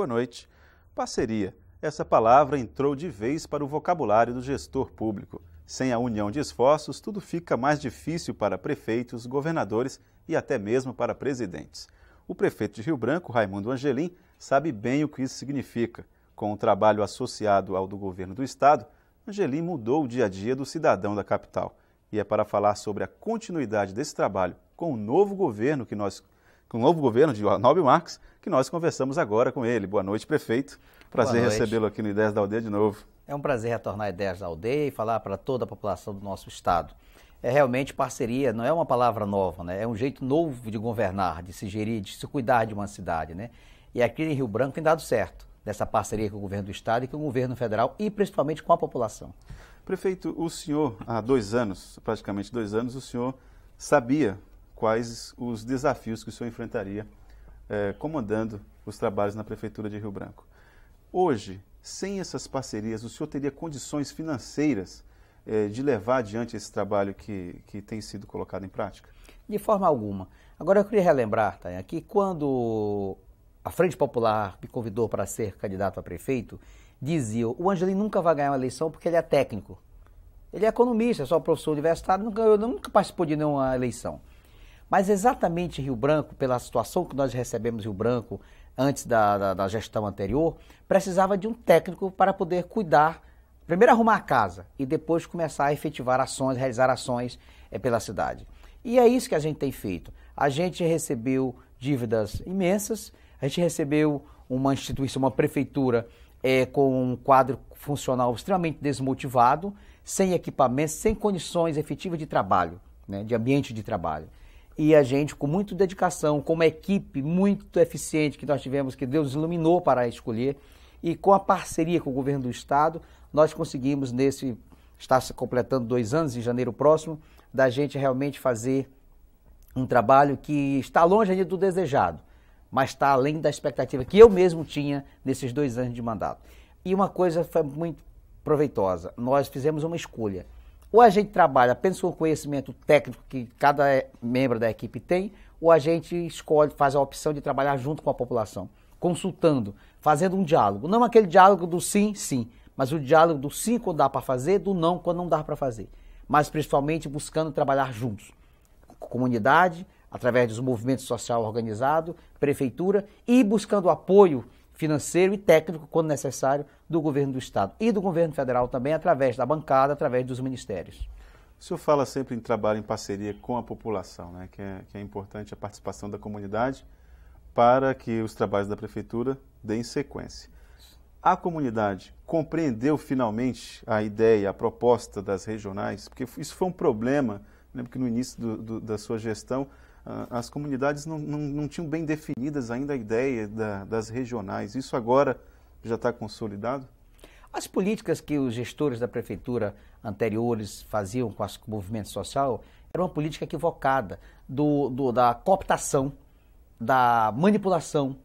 boa noite. Parceria. Essa palavra entrou de vez para o vocabulário do gestor público. Sem a união de esforços, tudo fica mais difícil para prefeitos, governadores e até mesmo para presidentes. O prefeito de Rio Branco, Raimundo Angelim, sabe bem o que isso significa. Com o trabalho associado ao do governo do estado, Angelim mudou o dia a dia do cidadão da capital. E é para falar sobre a continuidade desse trabalho com o novo governo que nós com o novo governo de Arnaldo Marques que nós conversamos agora com ele. Boa noite, prefeito. Prazer recebê-lo aqui no Ideias da Aldeia de novo. É um prazer retornar Ideias da Aldeia e falar para toda a população do nosso estado. É realmente parceria, não é uma palavra nova, né? É um jeito novo de governar, de se gerir, de se cuidar de uma cidade, né? E aqui em Rio Branco tem dado certo dessa parceria com o governo do estado e com o governo federal e principalmente com a população. Prefeito, o senhor, há dois anos, praticamente dois anos, o senhor sabia quais os desafios que o senhor enfrentaria eh, comandando os trabalhos na Prefeitura de Rio Branco. Hoje, sem essas parcerias, o senhor teria condições financeiras é, de levar adiante esse trabalho que, que tem sido colocado em prática? De forma alguma. Agora, eu queria relembrar, Tânia, que quando a Frente Popular me convidou para ser candidato a prefeito, dizia: o Angelim nunca vai ganhar uma eleição porque ele é técnico. Ele é economista, é só professor universitário, nunca, nunca participou de nenhuma eleição. Mas exatamente Rio Branco, pela situação que nós recebemos Rio Branco antes da, da, da gestão anterior, precisava de um técnico para poder cuidar, primeiro arrumar a casa e depois começar a efetivar ações, realizar ações é, pela cidade. E é isso que a gente tem feito. A gente recebeu dívidas imensas, a gente recebeu uma instituição, uma prefeitura é, com um quadro funcional extremamente desmotivado, sem equipamentos, sem condições efetivas de trabalho, né, de ambiente de trabalho. E a gente, com muita dedicação, com uma equipe muito eficiente que nós tivemos, que Deus iluminou para escolher, e com a parceria com o governo do Estado, nós conseguimos, nesse, está se completando dois anos em janeiro próximo, da gente realmente fazer um trabalho que está longe do desejado, mas está além da expectativa que eu mesmo tinha nesses dois anos de mandato. E uma coisa foi muito proveitosa: nós fizemos uma escolha. Ou a gente trabalha apenas com o conhecimento técnico que cada eh, membro da equipe tem, ou a gente escolhe, faz a opção de trabalhar junto com a população, consultando, fazendo um diálogo. Não aquele diálogo do sim, sim, mas o diálogo do sim quando dá para fazer, do não quando não dá para fazer. Mas principalmente buscando trabalhar juntos. Comunidade, através dos movimentos social organizado, prefeitura e buscando apoio financeiro e técnico, quando necessário, do governo do Estado e do governo federal também, através da bancada, através dos ministérios. O senhor fala sempre em trabalho em parceria com a população, né? que, é, que é importante a participação da comunidade para que os trabalhos da prefeitura deem sequência. A comunidade compreendeu finalmente a ideia, a proposta das regionais, porque isso foi um problema. Lembro né? que no início do, do, da sua gestão ah, as comunidades não, não, não, tinham bem definidas ainda a ideia da, das regionais. Isso agora já está consolidado? As políticas que os gestores da prefeitura anteriores faziam com, o movimento social era uma política equivocada do, do da cooptação, da manipulação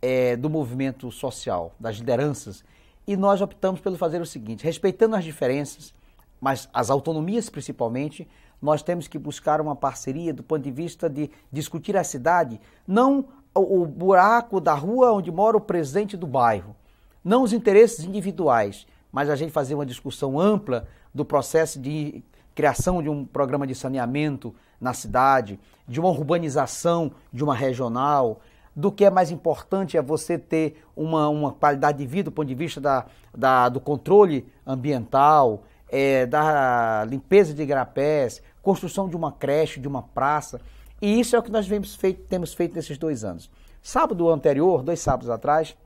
é, do movimento social, das lideranças. E nós optamos pelo fazer o seguinte, respeitando as diferenças, mas as autonomias principalmente, nós temos que buscar uma parceria do ponto de vista de discutir a cidade, não o buraco da rua onde mora o presidente do bairro, não os interesses individuais, mas a gente fazer uma discussão ampla do processo de criação de um programa de saneamento na cidade, de uma urbanização de uma regional, do que é mais importante é você ter uma, uma qualidade de vida do ponto de vista da, da do controle ambiental, é, da limpeza de igarapés, construção de uma creche, de uma praça. E isso é o que nós feito, temos feito nesses dois anos. Sábado anterior, dois sábados atrás,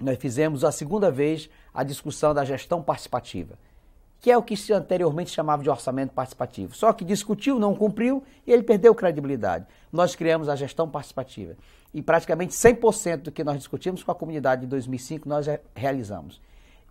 nós fizemos a segunda vez a discussão da gestão participativa, que é o que se anteriormente chamava de orçamento participativo. Só que discutiu, não cumpriu e ele perdeu credibilidade. Nós criamos a gestão participativa e praticamente 100% do que nós discutimos com a comunidade de 2005 nós realizamos.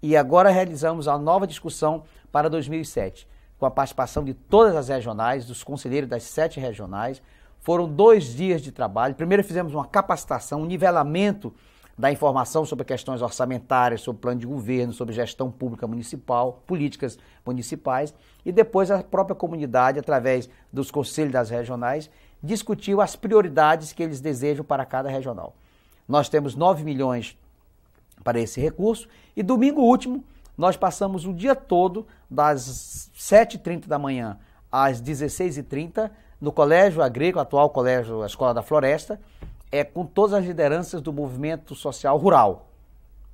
E agora realizamos a nova discussão para 2007 com a participação de todas as regionais, dos conselheiros das sete regionais. Foram dois dias de trabalho. Primeiro fizemos uma capacitação, um nivelamento da informação sobre questões orçamentárias, sobre plano de governo, sobre gestão pública municipal, políticas municipais, e depois a própria comunidade, através dos conselhos das regionais, discutiu as prioridades que eles desejam para cada regional. Nós temos 9 milhões para esse recurso, e domingo último nós passamos o dia todo, das 7h30 da manhã às 16h30, no Colégio Agrícola, atual Colégio a Escola da Floresta, é, com todas as lideranças do movimento social rural.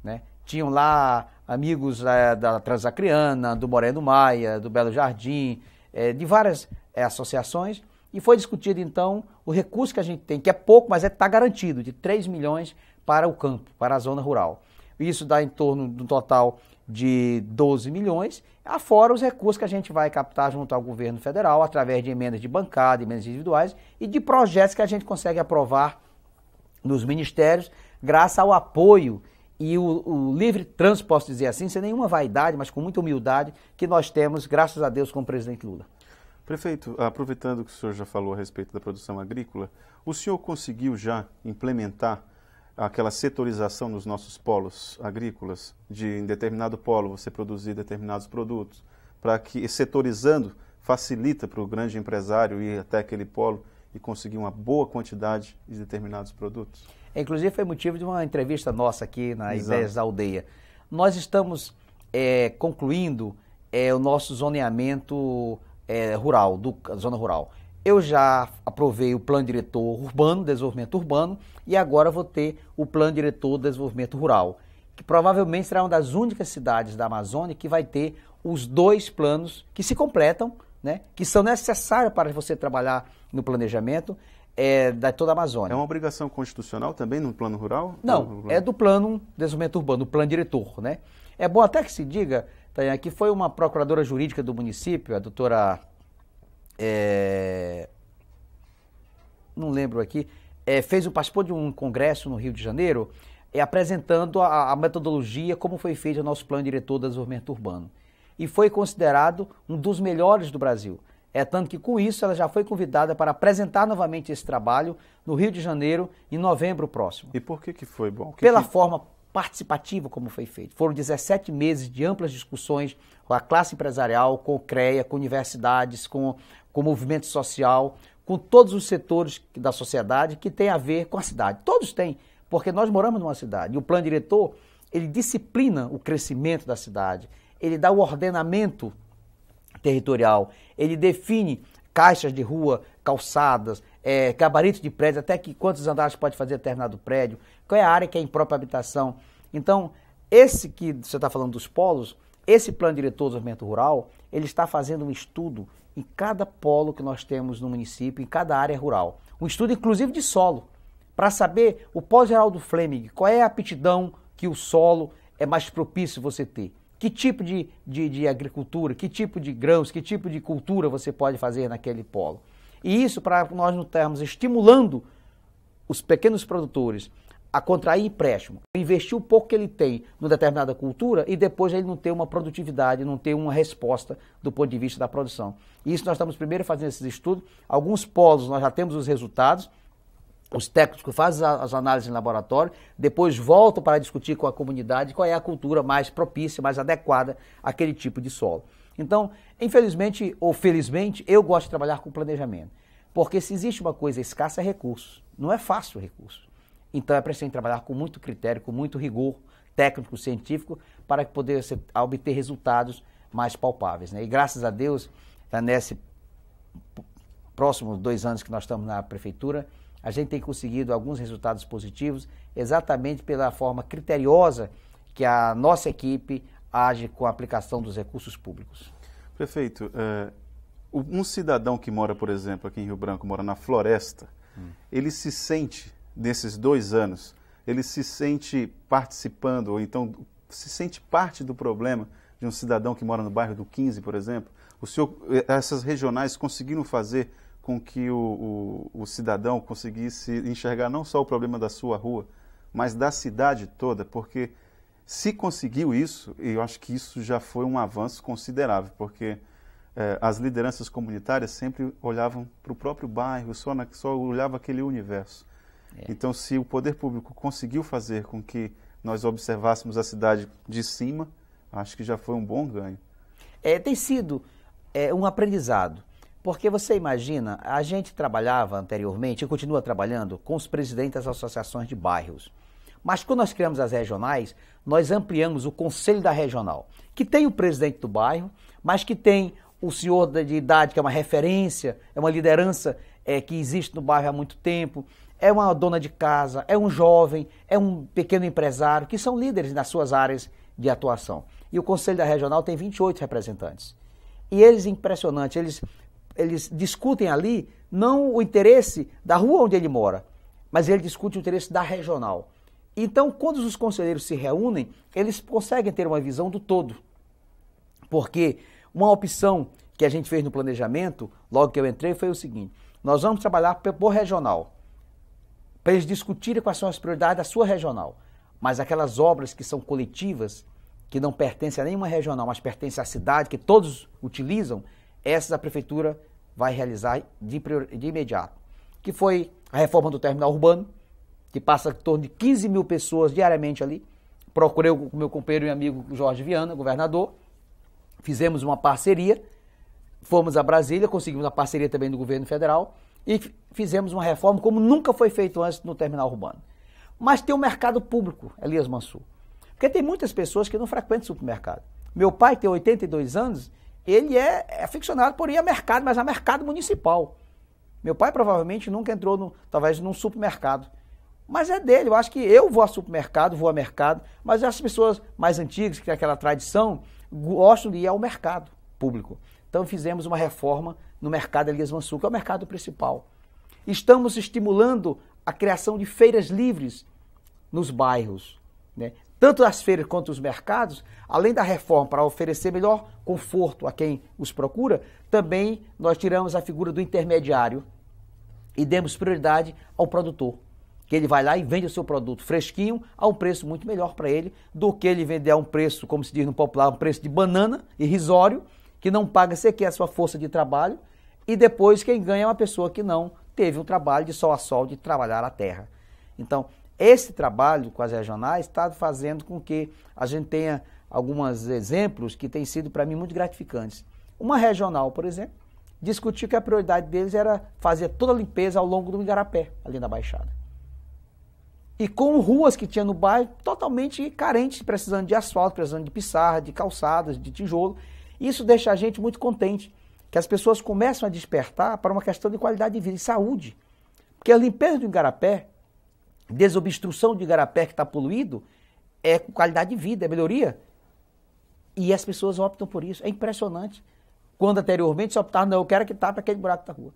Né? Tinham lá amigos é, da Transacriana, do Moreno Maia, do Belo Jardim, é, de várias é, associações, e foi discutido então o recurso que a gente tem, que é pouco, mas está é, garantido, de 3 milhões para o campo, para a zona rural. Isso dá em torno do total de 12 milhões, afora os recursos que a gente vai captar junto ao governo federal, através de emendas de bancada, emendas individuais e de projetos que a gente consegue aprovar nos ministérios, graças ao apoio e o, o livre trânsito, posso dizer assim, sem nenhuma vaidade, mas com muita humildade, que nós temos, graças a Deus, com o presidente Lula. Prefeito, aproveitando que o senhor já falou a respeito da produção agrícola, o senhor conseguiu já implementar aquela setorização nos nossos polos agrícolas, de em determinado polo você produzir determinados produtos, para que setorizando facilita para o grande empresário ir até aquele polo e conseguir uma boa quantidade de determinados produtos. É, inclusive foi motivo de uma entrevista nossa aqui na Exato. Ideias da Aldeia. Nós estamos é, concluindo é, o nosso zoneamento é, rural, do, zona rural eu já aprovei o plano diretor urbano, desenvolvimento urbano, e agora vou ter o plano diretor desenvolvimento rural, que provavelmente será uma das únicas cidades da Amazônia que vai ter os dois planos que se completam, né, que são necessários para você trabalhar no planejamento é, da toda a Amazônia. É uma obrigação constitucional também no plano rural? Não, é do plano desenvolvimento urbano, do plano diretor, né? É bom até que se diga, Tayana, que foi uma procuradora jurídica do município, a doutora é, não lembro aqui, é, fez o participou de um congresso no Rio de Janeiro, é, apresentando a, a, metodologia como foi feito o nosso plano diretor do desenvolvimento urbano e foi considerado um dos melhores do Brasil. É tanto que com isso ela já foi convidada para apresentar novamente esse trabalho no Rio de Janeiro em novembro próximo. E por que que foi bom? Que Pela que... forma participativo como foi feito. Foram 17 meses de amplas discussões com a classe empresarial, com o CREA, com universidades, com, com o movimento social, com todos os setores da sociedade que tem a ver com a cidade. Todos têm, porque nós moramos numa cidade. E o plano diretor, ele disciplina o crescimento da cidade, ele dá o ordenamento territorial, ele define caixas de rua, calçadas, é, gabarito de prédio, até que quantos andares pode fazer determinado prédio, qual é a área que é imprópria habitação. Então, esse que você está falando dos polos, esse plano diretor do desenvolvimento rural, ele está fazendo um estudo em cada polo que nós temos no município, em cada área rural. Um estudo, inclusive, de solo, para saber o pós-geral do Fleming, qual é a aptidão que o solo é mais propício você ter. Que tipo de, de, de agricultura, que tipo de grãos, que tipo de cultura você pode fazer naquele polo. E isso para nós não termos estimulando os pequenos produtores a contrair empréstimo, investir o pouco que ele tem numa determinada cultura e depois ele não ter uma produtividade, não ter uma resposta do ponto de vista da produção. Isso nós estamos primeiro fazendo esses estudos. Alguns polos nós já temos os resultados, os técnicos fazem as análises em laboratório, depois voltam para discutir com a comunidade qual é a cultura mais propícia, mais adequada àquele tipo de solo. Então, infelizmente ou felizmente, eu gosto de trabalhar com planejamento. Porque se existe uma coisa escassa é recurso, Não é fácil o recurso. Então é preciso trabalhar com muito critério, com muito rigor técnico, científico, para que poder ser, obter resultados mais palpáveis. Né? E graças a Deus, tá nesse próximos dois anos que nós estamos na prefeitura, a gente tem conseguido alguns resultados positivos, exatamente pela forma criteriosa que a nossa equipe age com a aplicação dos recursos públicos. Prefeito, eh, um cidadão que mora, por exemplo, aqui em Rio Branco, mora na floresta, hum. ele se sente nesses dois anos, ele se sente participando, ou então se sente parte do problema de um cidadão que mora no bairro do 15, por exemplo? O senhor, eh, essas regionais conseguiram fazer com que o, o, o cidadão conseguisse enxergar não só o problema da sua rua, mas da cidade toda, porque se conseguiu isso, e eu acho que isso já foi um avanço considerável, porque eh, as lideranças comunitárias sempre olhavam para o próprio bairro, só, na, só olhava aquele universo. É. Então, se o poder público conseguiu fazer com que nós observássemos a cidade de cima, acho que já foi um bom ganho. É, tem sido é, um aprendizado. Porque você imagina, a gente trabalhava anteriormente e continua trabalhando com os presidentes das associações de bairros. Mas quando nós criamos as regionais, nós ampliamos o conselho da regional, que tem o presidente do bairro, mas que tem o senhor de idade, que é uma referência, é uma liderança é, que existe no bairro há muito tempo, é uma dona de casa, é um jovem, é um pequeno empresário, que são líderes nas suas áreas de atuação. E o Conselho da Regional tem 28 representantes. E eles, impressionante, eles, eles discutem ali não o interesse da rua onde ele mora, mas ele discute o interesse da regional. Então, quando os conselheiros se reúnem, eles conseguem ter uma visão do todo. Porque uma opção que a gente fez no planejamento, logo que eu entrei, foi o seguinte: nós vamos trabalhar por regional para eles discutirem quais são as prioridades da sua regional. Mas aquelas obras que são coletivas, que não pertencem a nenhuma regional, mas pertencem à cidade, que todos utilizam, essas a prefeitura vai realizar de, de imediato. Que foi a reforma do terminal urbano, que passa em torno de 15 mil pessoas diariamente ali. Procurei o meu companheiro e amigo Jorge Viana, governador, fizemos uma parceria, fomos a Brasília, conseguimos a parceria também do governo federal e fizemos uma reforma como nunca foi feito antes no terminal urbano. Mas tem o um mercado público, Elias Mansur. Porque tem muitas pessoas que não frequentam supermercado. Meu pai tem 82 anos, ele é aficionado é por ir é a mercado, mas a é mercado municipal. Meu pai provavelmente nunca entrou, no, talvez, num supermercado. Mas é dele, eu acho que eu vou a supermercado, vou a mercado, mas as pessoas mais antigas, que têm aquela tradição, gostam de ir ao mercado público. Então fizemos uma reforma no mercado Elias Mansur, que é o mercado principal. Estamos estimulando a criação de feiras livres nos bairros. Né? Tanto as feiras quanto os mercados, além da reforma para oferecer melhor conforto a quem os procura, também nós tiramos a figura do intermediário e demos prioridade ao produtor, que ele vai lá e vende o seu produto fresquinho a um preço muito melhor para ele do que ele vender a um preço, como se diz no popular, um preço de banana irrisório que não paga sequer a sua força de trabalho, e depois quem ganha é uma pessoa que não teve um trabalho de sol a sol, de trabalhar a terra. Então, esse trabalho com as regionais está fazendo com que a gente tenha alguns exemplos que têm sido para mim muito gratificantes. Uma regional, por exemplo, discutiu que a prioridade deles era fazer toda a limpeza ao longo do Igarapé, ali na Baixada. E com ruas que tinha no bairro totalmente carentes, precisando de asfalto, precisando de pissarra, de calçadas, de tijolo. Isso deixa a gente muito contente, que as pessoas começam a despertar para uma questão de qualidade de vida e saúde. Porque a limpeza do Igarapé, desobstrução do Igarapé que está poluído, é qualidade de vida, é melhoria. E as pessoas optam por isso. É impressionante. Quando anteriormente se optava, não, eu quero que tape aquele buraco da rua.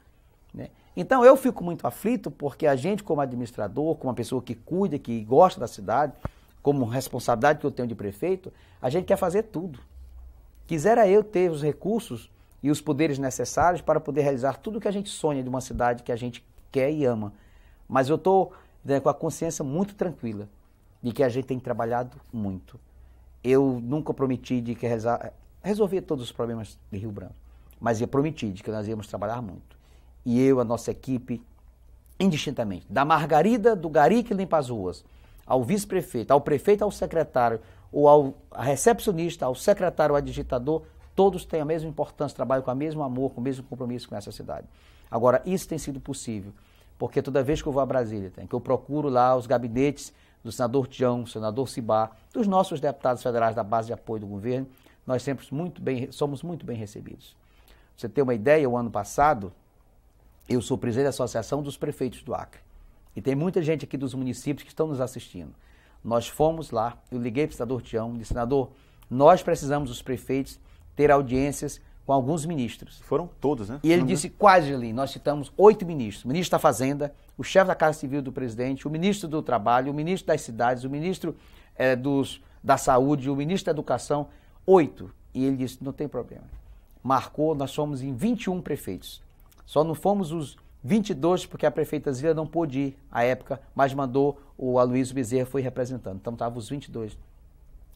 Né? Então eu fico muito aflito porque a gente, como administrador, como uma pessoa que cuida, que gosta da cidade, como responsabilidade que eu tenho de prefeito, a gente quer fazer tudo. Quisera eu ter os recursos e os poderes necessários para poder realizar tudo o que a gente sonha de uma cidade que a gente quer e ama. Mas eu estou né, com a consciência muito tranquila de que a gente tem trabalhado muito. Eu nunca prometi de que rezar, todos os problemas de Rio Branco, mas eu prometi de que nós íamos trabalhar muito. E eu, a nossa equipe, indistintamente, da Margarida do Gari que limpa as ruas, ao vice-prefeito, ao prefeito, ao secretário, ou ao recepcionista, ao secretário, ao digitador, todos têm a mesma importância, trabalham com o mesmo amor, com o mesmo compromisso com essa cidade. Agora, isso tem sido possível, porque toda vez que eu vou a Brasília, tem que eu procuro lá os gabinetes do senador Tião, do senador Cibá, dos nossos deputados federais da base de apoio do governo, nós sempre muito bem, somos muito bem recebidos. Você tem uma ideia, o ano passado, eu sou presidente da Associação dos Prefeitos do Acre. E tem muita gente aqui dos municípios que estão nos assistindo. Nós fomos lá, eu liguei para o senador Tião, disse, senador, nós precisamos, os prefeitos, ter audiências com alguns ministros. Foram todos, né? E ele uhum. disse quase ali, nós citamos oito ministros. O ministro da Fazenda, o chefe da Casa Civil do Presidente, o ministro do Trabalho, o ministro das Cidades, o ministro é, dos, da Saúde, o ministro da Educação, oito. E ele disse, não tem problema. Marcou, nós somos em 21 prefeitos. Só não fomos os 22 porque a prefeita Zila não pôde ir à época, mas mandou o Aloysio Bezerra foi representando. Então estavam os 22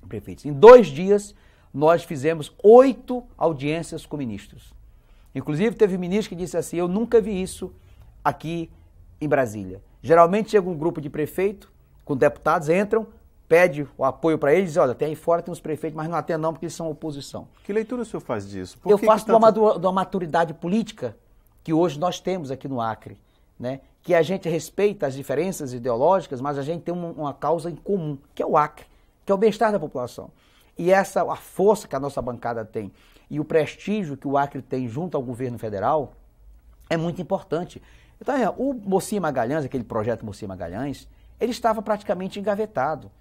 prefeitos. Em dois dias, nós fizemos oito audiências com ministros. Inclusive, teve um ministro que disse assim: Eu nunca vi isso aqui em Brasília. Geralmente chega um grupo de prefeito, com deputados, entram, pede o apoio para eles, olha, tem aí fora tem uns prefeitos, mas não atendem não porque eles são oposição. Que leitura o senhor faz disso? Por eu que faço que tanto... de uma maturidade política que hoje nós temos aqui no Acre né? que a gente respeita as diferenças ideológicas, mas a gente tem uma, uma causa em comum, que é o Acre, que é o bem-estar da população. E essa a força que a nossa bancada tem e o prestígio que o Acre tem junto ao governo federal é muito importante. Então, é, o Mocinha Magalhães, aquele projeto Mocinha Magalhães, ele estava praticamente engavetado.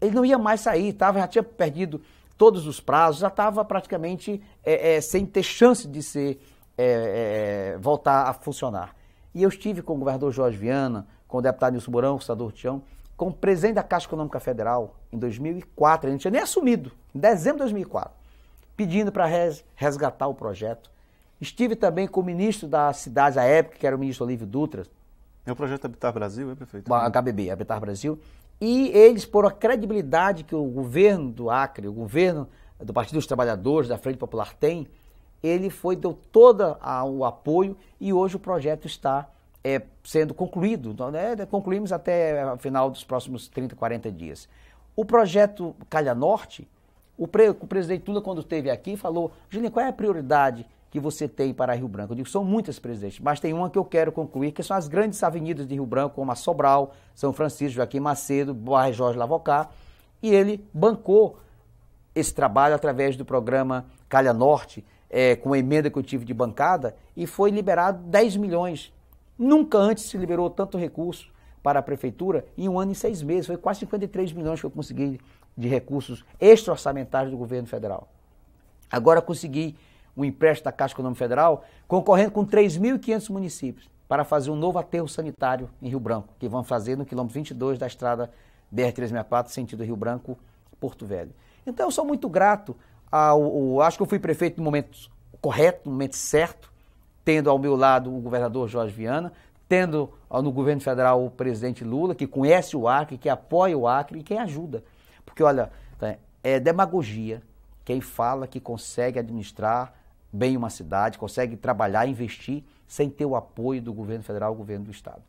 Ele não ia mais sair, tava, já tinha perdido todos os prazos, já estava praticamente é, é, sem ter chance de ser é, é, voltar a funcionar. E eu estive com o governador Jorge Viana, com o deputado Nilson Mourão, com o senador Tião, com o presidente da Caixa Econômica Federal, em 2004, a gente tinha nem é assumido, em dezembro de 2004, pedindo para resgatar o projeto. Estive também com o ministro da cidade, à época, que era o ministro Olívio Dutra. É o projeto Habitar Brasil, é, prefeito? HBB, Habitar Brasil. E eles, por a credibilidade que o governo do Acre, o governo do Partido dos Trabalhadores, da Frente Popular tem, ele foi deu todo o apoio e hoje o projeto está é, sendo concluído. Então, né, né, concluímos até o final dos próximos 30, 40 dias. O projeto Calha Norte, o, pre, o presidente Lula, quando esteve aqui, falou: Julinho, qual é a prioridade que você tem para Rio Branco? Eu digo, são muitas, presidente, mas tem uma que eu quero concluir, que são as grandes avenidas de Rio Branco, como a Sobral, São Francisco, Joaquim Macedo, Barra Jorge Lavocá e ele bancou esse trabalho através do programa Calha Norte, é, com a emenda que eu tive de bancada e foi liberado 10 milhões. Nunca antes se liberou tanto recurso para a prefeitura em um ano e seis meses. Foi quase 53 milhões que eu consegui de recursos extra-orçamentários do governo federal. Agora consegui um empréstimo da Caixa Econômica Federal concorrendo com 3.500 municípios para fazer um novo aterro sanitário em Rio Branco, que vão fazer no quilômetro 22 da estrada BR-364, sentido Rio Branco, Porto Velho. Então eu sou muito grato ao, ao, acho que eu fui prefeito no momento correto, no momento certo, tendo ao meu lado o governador Jorge Viana, tendo no governo federal o presidente Lula, que conhece o Acre, que apoia o Acre e quem ajuda. Porque, olha, tá, é demagogia quem fala que consegue administrar bem uma cidade, consegue trabalhar, investir, sem ter o apoio do governo federal e do governo do estado.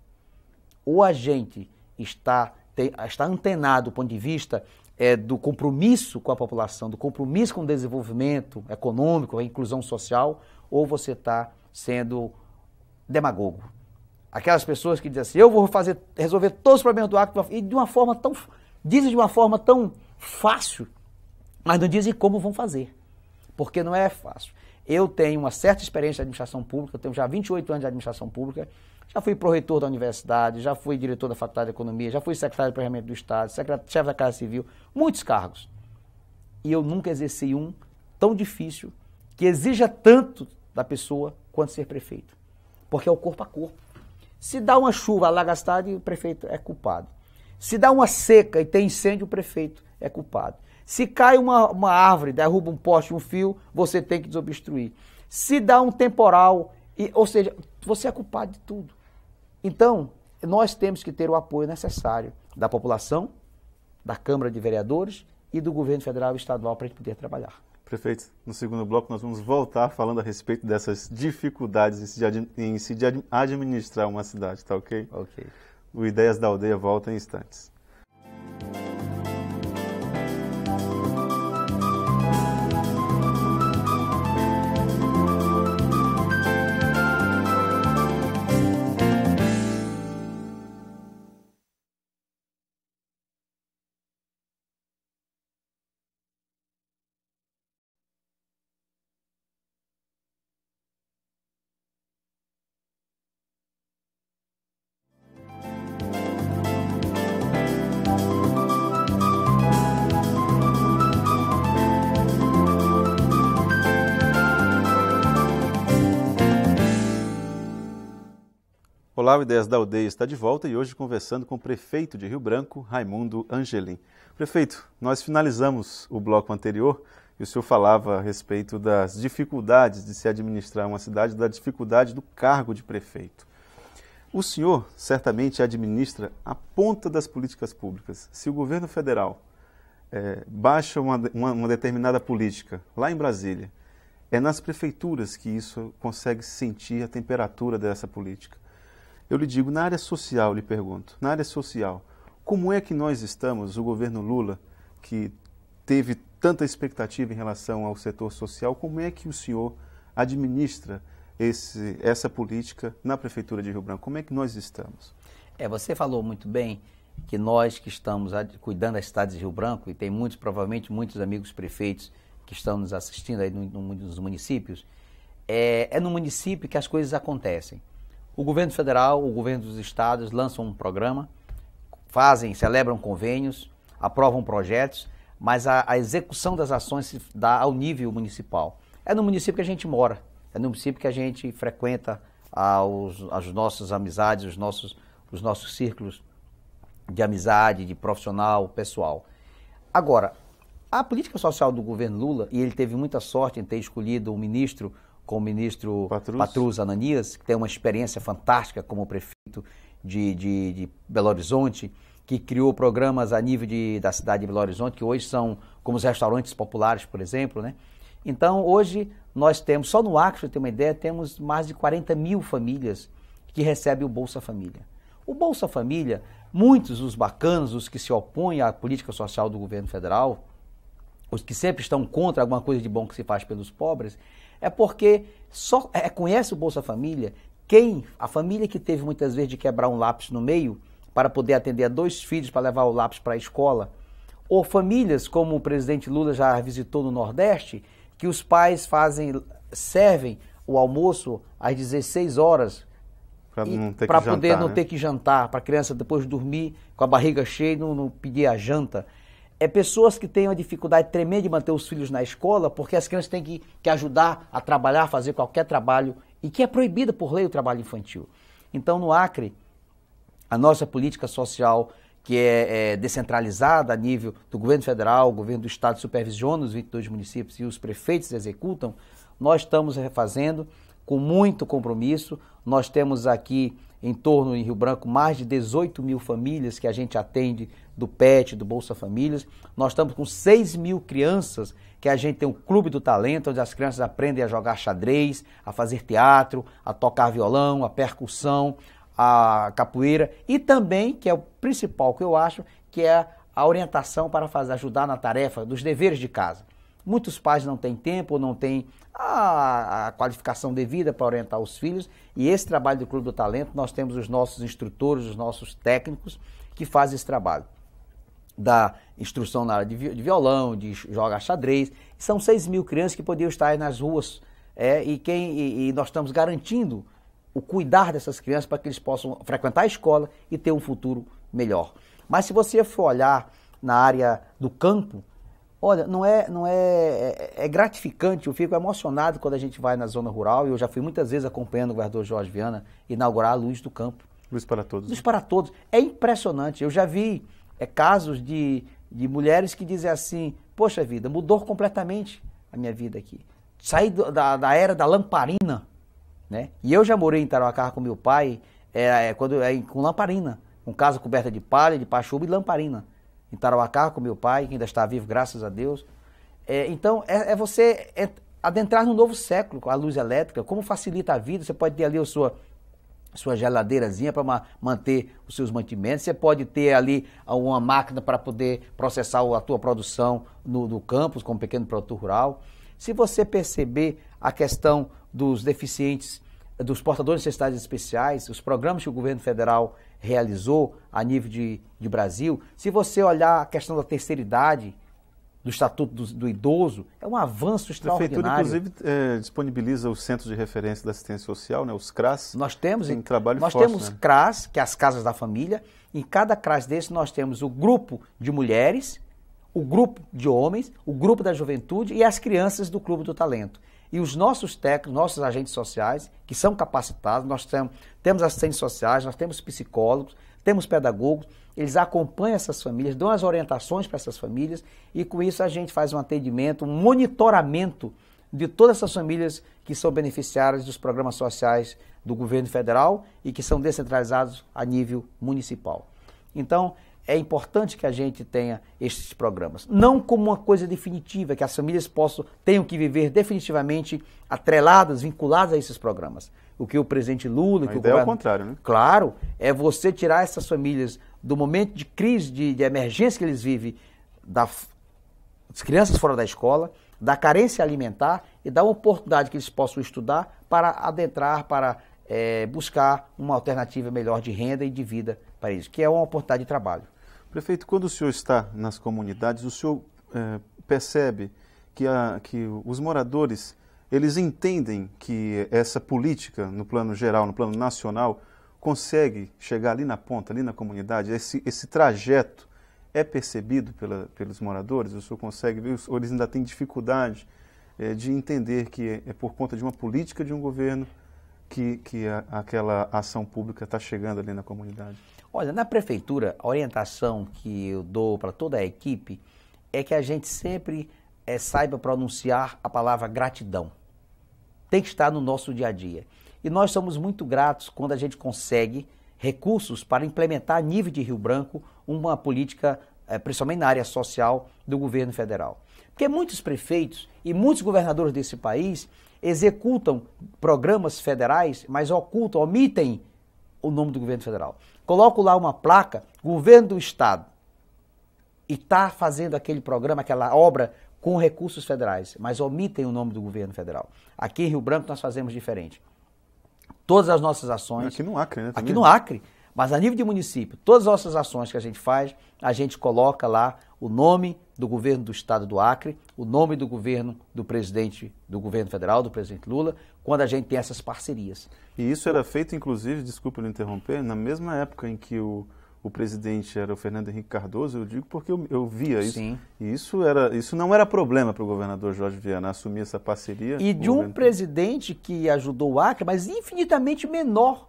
Ou a gente está, tem, está antenado do ponto de vista é, do compromisso com a população, do compromisso com o desenvolvimento econômico, a inclusão social, ou você está sendo demagogo. Aquelas pessoas que dizem assim, eu vou fazer, resolver todos os problemas do acto, e de uma forma tão, dizem de uma forma tão fácil, mas não dizem como vão fazer, porque não é fácil. Eu tenho uma certa experiência de administração pública, eu tenho já 28 anos de administração pública, já fui reitor da universidade, já fui diretor da Faculdade de Economia, já fui secretário de Planejamento do Estado, secretário, chefe da Casa Civil, muitos cargos. E eu nunca exerci um tão difícil, que exija tanto da pessoa quanto ser prefeito. Porque é o corpo a corpo. Se dá uma chuva, alaga a cidade, o prefeito é culpado. Se dá uma seca e tem incêndio, o prefeito é culpado. Se cai uma, uma árvore, derruba um poste, um fio, você tem que desobstruir. Se dá um temporal e, ou seja, você é culpado de tudo. Então, nós temos que ter o apoio necessário da população, da Câmara de Vereadores e do governo federal e estadual para a gente poder trabalhar. Prefeito, no segundo bloco nós vamos voltar falando a respeito dessas dificuldades em se administrar uma cidade, tá ok? Ok. O Ideias da Aldeia volta em instantes. Olá, o Ideias da Aldeia está de volta e hoje conversando com o prefeito de Rio Branco, Raimundo Angelim. Prefeito, nós finalizamos o bloco anterior e o senhor falava a respeito das dificuldades de se administrar uma cidade, da dificuldade do cargo de prefeito. O senhor certamente administra a ponta das políticas públicas. Se o governo federal é, baixa uma, uma, uma determinada política lá em Brasília, é nas prefeituras que isso consegue sentir a temperatura dessa política. Eu lhe digo, na área social, lhe pergunto, na área social, como é que nós estamos, o governo Lula, que teve tanta expectativa em relação ao setor social, como é que o senhor administra esse, essa política na Prefeitura de Rio Branco? Como é que nós estamos? É, você falou muito bem que nós que estamos cuidando da cidade de Rio Branco, e tem muitos, provavelmente muitos amigos prefeitos que estão nos assistindo aí no, no, nos municípios, é, é no município que as coisas acontecem. O governo federal, o governo dos estados lançam um programa, fazem, celebram convênios, aprovam projetos, mas a, a execução das ações se dá ao nível municipal. É no município que a gente mora, é no município que a gente frequenta aos, ah, as nossas amizades, os nossos, os nossos círculos de amizade, de profissional, pessoal. Agora, a política social do governo Lula, e ele teve muita sorte em ter escolhido um ministro com o ministro Patrus. Ananias, que tem uma experiência fantástica como prefeito de, de, de Belo Horizonte, que criou programas a nível de, da cidade de Belo Horizonte, que hoje são como os restaurantes populares, por exemplo. Né? Então, hoje, nós temos, só no Acre, ter uma ideia, temos mais de 40 mil famílias que recebem o Bolsa Família. O Bolsa Família, muitos dos bacanas, os que se opõem à política social do governo federal, os que sempre estão contra alguma coisa de bom que se faz pelos pobres, é porque só é, é, conhece o Bolsa Família quem, a família que teve muitas vezes de quebrar um lápis no meio para poder atender a dois filhos para levar o lápis para a escola, ou famílias como o presidente Lula já visitou no Nordeste, que os pais fazem servem o almoço às 16 horas para poder não né? ter que jantar, para a criança depois dormir com a barriga cheia e não, não pedir a janta é pessoas que têm uma dificuldade tremenda de manter os filhos na escola, porque as crianças têm que, que ajudar a trabalhar, fazer qualquer trabalho, e que é proibida por lei o trabalho infantil. Então, no Acre, a nossa política social, que é, é descentralizada a nível do governo federal, o governo do estado supervisiona os 22 municípios e os prefeitos executam, nós estamos refazendo com muito compromisso. Nós temos aqui em torno em Rio Branco mais de 18 mil famílias que a gente atende do PET, do Bolsa Famílias. Nós estamos com 6 mil crianças que a gente tem o um Clube do Talento, onde as crianças aprendem a jogar xadrez, a fazer teatro, a tocar violão, a percussão, a capoeira e também, que é o principal que eu acho, que é a orientação para fazer, ajudar na tarefa dos deveres de casa. Muitos pais não têm tempo, ou não têm a, a qualificação devida para orientar os filhos. E esse trabalho do Clube do Talento, nós temos os nossos instrutores, os nossos técnicos que fazem esse trabalho. Da instrução na área de violão, de jogar xadrez. São 6 mil crianças que poderiam estar nas ruas. É, e, quem, e, e nós estamos garantindo o cuidar dessas crianças para que eles possam frequentar a escola e ter um futuro melhor. Mas se você for olhar na área do campo, Olha, não é, não é, é, é gratificante, eu fico emocionado quando a gente vai na zona rural, e eu já fui muitas vezes acompanhando o governador Jorge Viana inaugurar a Luz do Campo. Luz para todos. Luz para todos. É impressionante. Eu já vi é, casos de, de mulheres que dizem assim, poxa vida, mudou completamente a minha vida aqui. Saí do, da, da era da lamparina, né? E eu já morei em Tarauacá com meu pai, é, é, quando, é, com lamparina, com casa coberta de palha, de pachuba e lamparina em Tarauacá com meu pai, que ainda está vivo, graças a Deus. É, então, é, é você adentrar num novo século com a luz elétrica, como facilita a vida. Você pode ter ali a sua, sua geladeirazinha para ma manter os seus mantimentos, você pode ter ali uma máquina para poder processar a tua produção no, no campus, como pequeno produtor rural. Se você perceber a questão dos deficientes, dos portadores de necessidades especiais, os programas que o governo federal realizou a nível de, de Brasil. Se você olhar a questão da terceira idade, do Estatuto do, do, Idoso, é um avanço extraordinário. A Prefeitura, inclusive, é, disponibiliza os Centros de Referência da Assistência Social, né, os CRAS. Nós temos, em trabalho nós forte, temos né? CRAS, que é as Casas da Família. Em cada CRAS desse nós temos o grupo de mulheres, o grupo de homens, o grupo da juventude e as crianças do Clube do Talento. E os nossos técnicos, nossos agentes sociais, que são capacitados, nós temos, temos assistentes sociais, nós temos psicólogos, temos pedagogos, eles acompanham essas famílias, dão as orientações para essas famílias e com isso a gente faz um atendimento, um monitoramento de todas essas famílias que são beneficiárias dos programas sociais do governo federal e que são descentralizados a nível municipal. Então, é importante que a gente tenha esses programas. Não como uma coisa definitiva, que as famílias possam, tenham que viver definitivamente atreladas, vinculadas a esses programas. O que o presidente Lula... A que o governo, é o contrário, né? Claro, é você tirar essas famílias do momento de crise, de, de emergência que eles vivem, da, das crianças fora da escola, da carência alimentar e da oportunidade que eles possam estudar para adentrar, para é, buscar uma alternativa melhor de renda e de vida para isso, que é uma oportunidade de trabalho. Prefeito, quando o senhor está nas comunidades, o senhor é, percebe que, a, que os moradores eles entendem que essa política, no plano geral, no plano nacional, consegue chegar ali na ponta, ali na comunidade? Esse, esse trajeto é percebido pela, pelos moradores? O senhor consegue ver? Ou eles ainda têm dificuldade é, de entender que é, é por conta de uma política de um governo que, que a, aquela ação pública está chegando ali na comunidade? Olha, na prefeitura, a orientação que eu dou para toda a equipe é que a gente sempre é, saiba pronunciar a palavra gratidão. Tem que estar no nosso dia a dia. E nós somos muito gratos quando a gente consegue recursos para implementar a nível de Rio Branco uma política, é, principalmente na área social, do governo federal. Porque muitos prefeitos e muitos governadores desse país executam programas federais, mas ocultam, omitem o nome do governo federal. Coloco lá uma placa, governo do estado, e está fazendo aquele programa, aquela obra com recursos federais, mas omitem o nome do governo federal. Aqui em Rio Branco nós fazemos diferente. Todas as nossas ações. Aqui no Acre, né? Também. Aqui no Acre. Mas a nível de município, todas as nossas ações que a gente faz, a gente coloca lá o nome do governo do estado do Acre, o nome do governo do presidente do governo federal, do presidente Lula, quando a gente tem essas parcerias. E isso era feito, inclusive, desculpa me interromper, na mesma época em que o, o presidente era o Fernando Henrique Cardoso, eu digo porque eu, eu via isso. Sim. E isso, era, isso não era problema para o governador Jorge Viana assumir essa parceria. E de um governo... presidente que ajudou o Acre, mas infinitamente menor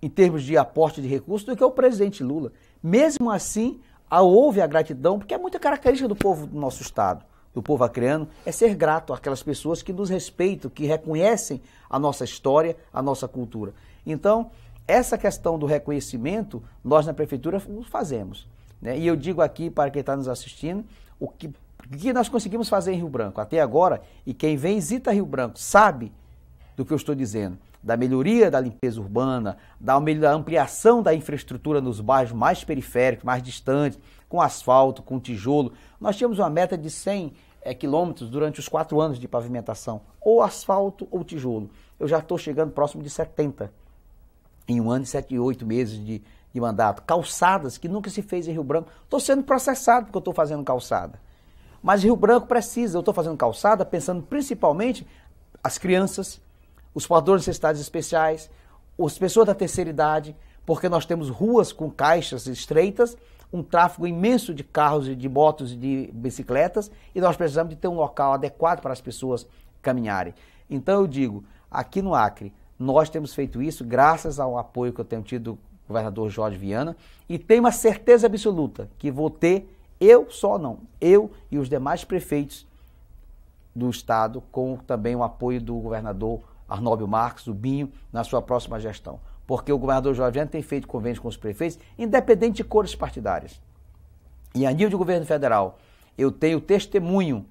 em termos de aporte de recursos do que o presidente Lula. Mesmo assim, houve a gratidão, porque é muita característica do povo do nosso Estado, do povo acreano, é ser grato àquelas pessoas que nos respeitam, que reconhecem a nossa história, a nossa cultura. Então, essa questão do reconhecimento, nós na Prefeitura fazemos. Né? E eu digo aqui para quem está nos assistindo, o que, que nós conseguimos fazer em Rio Branco até agora, e quem vem visita Rio Branco sabe do que eu estou dizendo da melhoria da limpeza urbana, da ampliação da infraestrutura nos bairros mais periféricos, mais distantes, com asfalto, com tijolo. Nós tínhamos uma meta de 100 é, eh, quilômetros durante os quatro anos de pavimentação, ou asfalto ou tijolo. Eu já estou chegando próximo de 70 em um ano e sete, oito meses de, de mandato. Calçadas que nunca se fez em Rio Branco. Estou sendo processado porque eu estou fazendo calçada. Mas Rio Branco precisa, eu estou fazendo calçada pensando principalmente as crianças, os portadores de necessidades especiais, as pessoas da terceira idade, porque nós temos ruas com caixas estreitas, um tráfego imenso de carros, de motos e de bicicletas, e nós precisamos de ter um local adequado para as pessoas caminharem. Então eu digo, aqui no Acre, nós temos feito isso graças ao apoio que eu tenho tido do governador Jorge Viana, e tenho uma certeza absoluta que vou ter, eu só não, eu e os demais prefeitos do estado, com também o apoio do governador Arnóbio Marques, o Binho, na sua próxima gestão. Porque o governador Jorge tem feito convênios com os prefeitos, independente de cores partidárias. E a nível de governo federal, eu tenho testemunho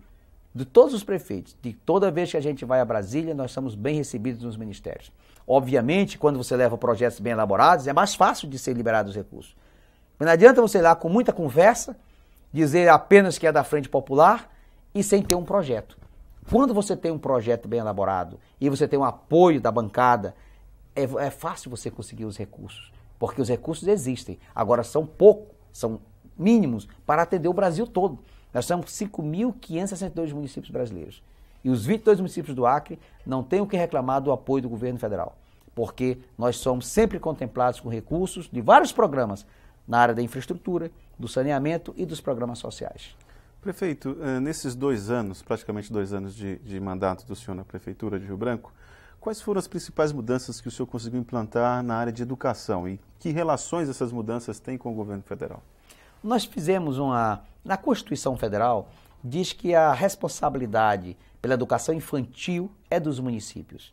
de todos os prefeitos, de toda vez que a gente vai a Brasília, nós somos bem recebidos nos ministérios. Obviamente, quando você leva projetos bem elaborados, é mais fácil de ser liberado os recursos. Mas não adianta você ir lá com muita conversa, dizer apenas que é da Frente Popular e sem ter um projeto. Quando você tem um projeto bem elaborado e você tem o um apoio da bancada, é, é, fácil você conseguir os recursos, porque os recursos existem. Agora são pouco, são mínimos para atender o Brasil todo. Nós somos 5.562 municípios brasileiros. E os 22 municípios do Acre não têm o que reclamar do apoio do governo federal, porque nós somos sempre contemplados com recursos de vários programas na área da infraestrutura, do saneamento e dos programas sociais. Prefeito, eh, nesses dois anos, praticamente dois anos de, de, mandato do senhor na Prefeitura de Rio Branco, quais foram as principais mudanças que o senhor conseguiu implantar na área de educação e que relações essas mudanças têm com o governo federal? Nós fizemos uma. Na Constituição Federal, diz que a responsabilidade pela educação infantil é dos municípios.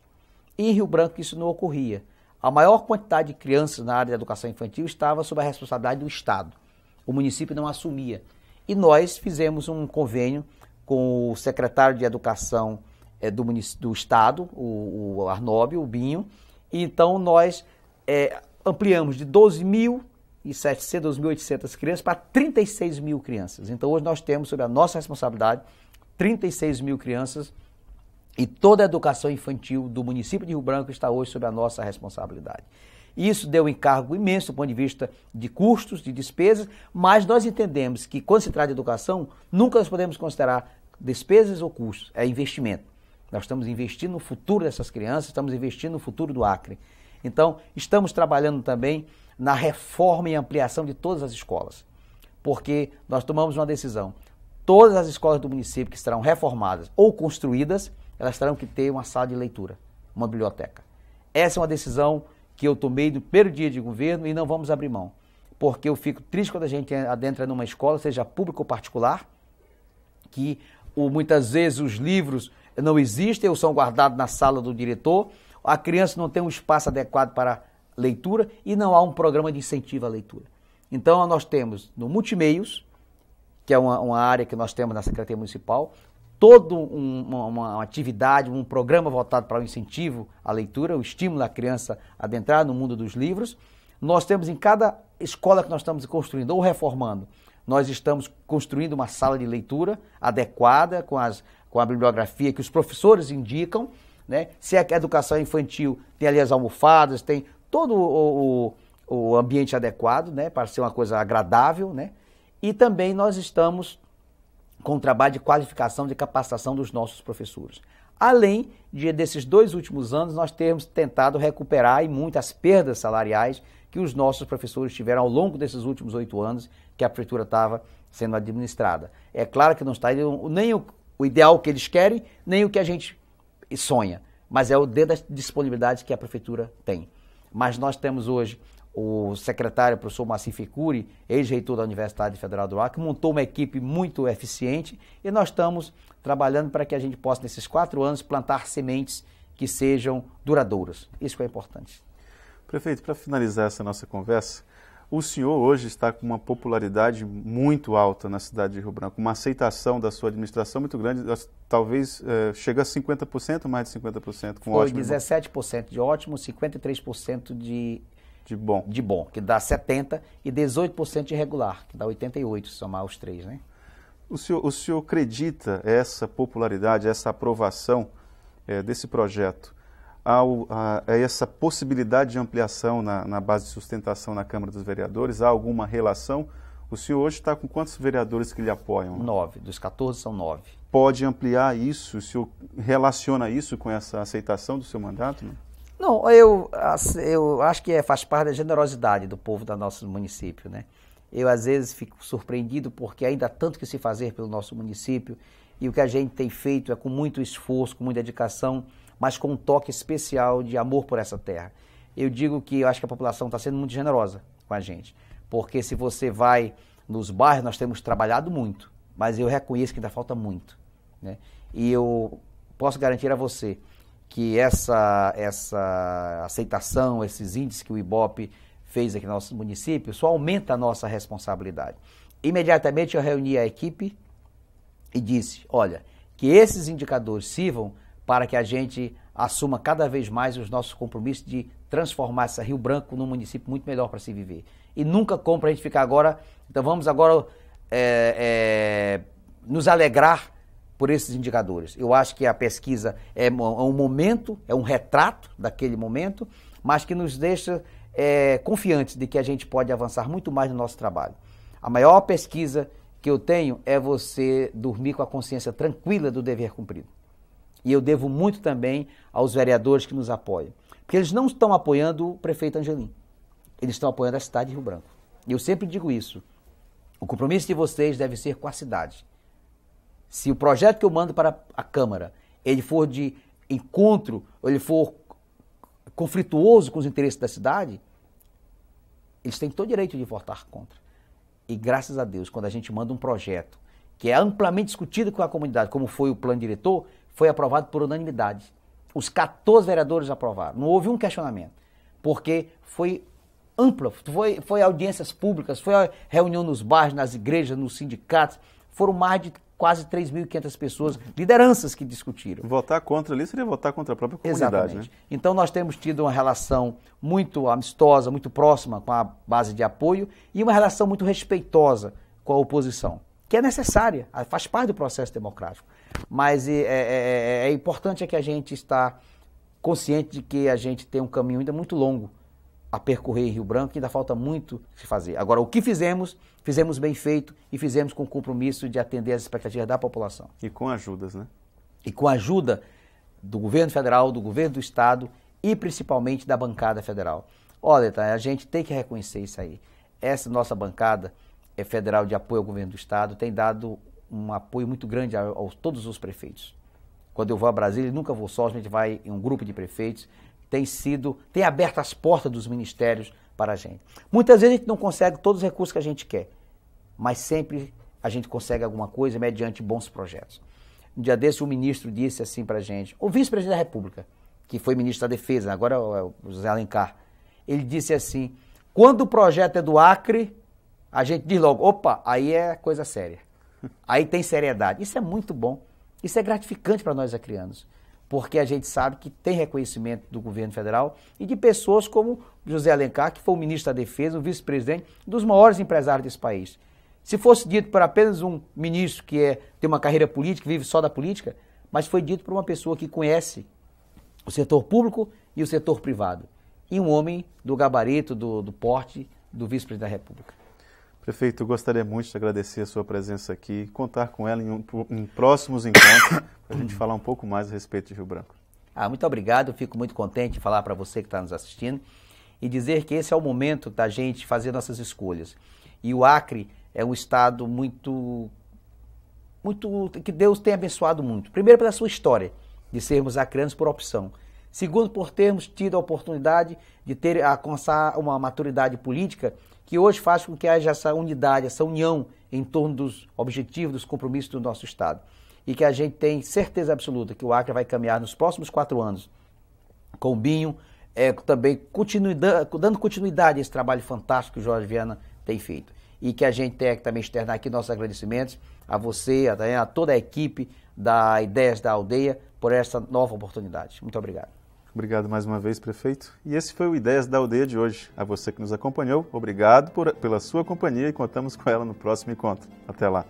E em Rio Branco isso não ocorria. A maior quantidade de crianças na área da educação infantil estava sob a responsabilidade do Estado. O município não assumia. E nós fizemos um convênio com o secretário de Educação é, do, do Estado, o, o Arnóbio, o Binho, e então nós é, ampliamos de 12.700 12.800 2.800 crianças para 36 mil crianças. Então hoje nós temos, sob a nossa responsabilidade, 36 mil crianças e toda a educação infantil do município de Rio Branco está hoje sob a nossa responsabilidade. Isso deu um encargo imenso do ponto de vista de custos, de despesas, mas nós entendemos que, quando se trata de educação, nunca nós podemos considerar despesas ou custos, é investimento. Nós estamos investindo no futuro dessas crianças, estamos investindo no futuro do Acre. Então, estamos trabalhando também na reforma e ampliação de todas as escolas, porque nós tomamos uma decisão. Todas as escolas do município que serão reformadas ou construídas, elas terão que ter uma sala de leitura, uma biblioteca. Essa é uma decisão que eu tomei no primeiro dia de governo e não vamos abrir mão. Porque eu fico triste quando a gente adentra numa escola, seja pública ou particular, que ou muitas vezes os livros não existem ou são guardados na sala do diretor, a criança não tem um espaço adequado para leitura e não há um programa de incentivo à leitura. Então nós temos no Multimeios, que é uma, uma área que nós temos na Secretaria Municipal, toda um, uma, uma, atividade, um programa voltado para o incentivo à leitura, o estímulo à criança a adentrar no mundo dos livros. Nós temos em cada escola que nós estamos construindo ou reformando, nós estamos construindo uma sala de leitura adequada com, as, com a bibliografia que os professores indicam. Né? Se a educação infantil, tem ali as almofadas, tem todo o, o, o ambiente adequado né? para ser uma coisa agradável. Né? E também nós estamos com o trabalho de qualificação, de capacitação dos nossos professores. Além de, desses dois últimos anos, nós termos tentado recuperar e muitas perdas salariais que os nossos professores tiveram ao longo desses últimos oito anos que a prefeitura estava sendo administrada. É claro que não está nem o, o ideal que eles querem, nem o que a gente sonha, mas é o dentro das disponibilidades que a prefeitura tem. Mas nós temos hoje o secretário, professor Massif Ficuri, ex-reitor da Universidade Federal do Acre, montou uma equipe muito eficiente e nós estamos trabalhando para que a gente possa, nesses quatro anos, plantar sementes que sejam duradouras. Isso é importante. Prefeito, para finalizar essa nossa conversa, o senhor hoje está com uma popularidade muito alta na cidade de Rio Branco, uma aceitação da sua administração muito grande, talvez eh, chega a 50%, mais de 50% com Foi ótimo. 17% de ótimo, 53% de de bom. De bom, que dá 70 e 18% de regular, que dá 88, se somar os três, né? O senhor, o senhor acredita essa popularidade, essa aprovação é, desse projeto, ao, a, a, essa possibilidade de ampliação na, na base de sustentação na Câmara dos Vereadores? Há alguma relação? O senhor hoje está com quantos vereadores que lhe apoiam? Nove, dos 14 são nove. Pode ampliar isso? O senhor relaciona isso com essa aceitação do seu mandato? Não? Não, eu, eu acho que é, faz parte da generosidade do povo do nosso município, né? Eu, às vezes, fico surpreendido porque ainda há tanto que se fazer pelo nosso município e o que a gente tem feito é com muito esforço, com muita dedicação, mas com um toque especial de amor por essa terra. Eu digo que eu acho que a população está sendo muito generosa com a gente, porque se você vai nos bairros, nós temos trabalhado muito, mas eu reconheço que ainda falta muito. Né? E eu posso garantir a você que essa, essa aceitação, esses índices que o Ibope fez aqui no nosso município, só aumenta a nossa responsabilidade. Imediatamente eu reuni a equipe e disse: olha, que esses indicadores sirvam para que a gente assuma cada vez mais os nossos compromissos de transformar essa Rio Branco num município muito melhor para se viver. E nunca compra a gente ficar agora. Então vamos agora é, é, nos alegrar por esses indicadores. Eu acho que a pesquisa é, é um momento, é um retrato daquele momento, mas que nos deixa é, confiantes de que a gente pode avançar muito mais no nosso trabalho. A maior pesquisa que eu tenho é você dormir com a consciência tranquila do dever cumprido. E eu devo muito também aos vereadores que nos apoiam. Porque eles não estão apoiando o prefeito Angelim. Eles estão apoiando a cidade de Rio Branco. E eu sempre digo isso. O compromisso de vocês deve ser com a cidade se o projeto que eu mando para a Câmara ele for de encontro, ou ele for conflituoso com os interesses da cidade, eles têm todo o direito de votar contra. E graças a Deus, quando a gente manda um projeto que é amplamente discutido com a comunidade, como foi o plano diretor, foi aprovado por unanimidade. Os 14 vereadores aprovaram, não houve um questionamento, porque foi ampla, foi, foi audiências públicas, foi reunião nos bares, nas igrejas, nos sindicatos, foram mais de quase 3.500 pessoas, lideranças que discutiram. Votar contra ali seria votar contra a própria comunidade. Né? Exatamente. Né? Então nós temos tido uma relação muito amistosa, muito próxima com a base de apoio e uma relação muito respeitosa com a oposição, que é necessária, faz parte do processo democrático. Mas é, é, é, é importante é que a gente está consciente de que a gente tem um caminho ainda muito longo a percorrer em Rio Branco e ainda falta muito se fazer. Agora, o que fizemos fizemos bem feito e fizemos com o compromisso de atender às expectativas da população. E com ajudas, né? E com a ajuda do governo federal, do governo do estado e principalmente da bancada federal. Olha, tá, a gente tem que reconhecer isso aí. Essa nossa bancada é federal de apoio ao governo do estado tem dado um apoio muito grande a, a todos os prefeitos. Quando eu vou a Brasília, nunca vou só, a gente vai em um grupo de prefeitos, tem sido, tem aberto as portas dos ministérios para a gente. Muitas vezes a gente não consegue todos os recursos que a gente quer, mas sempre a gente consegue alguma coisa mediante bons projetos. Um dia desse, o ministro disse assim para a gente, o vice-presidente da República, que foi ministro da Defesa, agora é o José Alencar, ele disse assim: quando o projeto é do Acre, a gente diz logo, opa, aí é coisa séria. Aí tem seriedade. Isso é muito bom. Isso é gratificante para nós acrianos porque a gente sabe que tem reconhecimento do governo federal e de pessoas como José Alencar, que foi o ministro da Defesa, o vice-presidente, dos maiores empresários desse país. Se fosse dito por apenas um ministro que é, tem uma carreira política, vive só da política, mas foi dito por uma pessoa que conhece o setor público e o setor privado. E um homem do gabarito, do, do porte do vice-presidente da República. Prefeito, gostaria muito de agradecer a sua presença aqui, contar com ela em, um, em próximos encontros, para a gente falar um pouco mais a respeito de Rio Branco. Ah, muito obrigado, fico muito contente de falar para você que está nos assistindo e dizer que esse é o momento da gente fazer nossas escolhas. E o Acre é um estado muito, muito que Deus tem abençoado muito. Primeiro pela sua história de sermos acreanos por opção. Segundo, por termos tido a oportunidade de ter alcançar uma maturidade política que hoje faz com que haja essa unidade, essa união em torno dos objetivos, dos compromissos do nosso Estado. E que a gente tem certeza absoluta que o Acre vai caminhar nos próximos quatro anos com o Binho, é, também continuidade, dando continuidade a esse trabalho fantástico que o Jorge Viana tem feito. E que a gente tem que também externar aqui nossos agradecimentos a você, a Dayana, a toda a equipe da Ideias da Aldeia por essa nova oportunidade. Muito obrigado. Obrigado mais uma vez, prefeito. E esse foi o Ideias da Aldeia de hoje. A você que nos acompanhou, obrigado por, pela sua companhia e contamos com ela no próximo encontro. Até lá.